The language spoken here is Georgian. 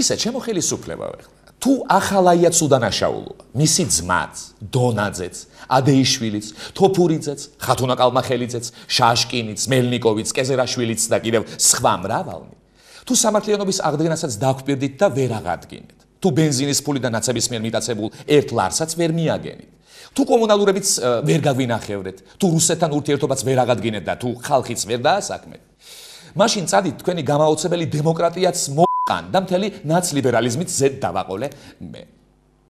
ისე ჩემო ხელისუფლებავ ახლა თუ ახალაიაც უდანაშაულოა მისი ძმაც დონაძეც ადეიშვილიც თოფურიძეც ხათუნა კალმახელიძეც შაშკინიც მელნიკოვიც კეზერაშვილიც და კიდევ სხვა მრავალნი თუ სამართლიანობის აღდგენასაც დაგვპირდით და ვერ აღადგენთ თუ бенზინის ფული და ნაცების მიერ მიტაცებულ ერთ ლარსაც ვერ მიაგენთ თუ კომუნალურებს ვერ გავინახევრეთ თუ რუსეთთან ურთიერთობას ვერ აღადგენთ და თუ ხალხიც ვერ დაასაქმეთ მაშინ წადით თქვენი გამაოცებელი დემოკრატიაც მო კან და მთელი ნაცლიბერალიზმით ზედ დავაყოლე მე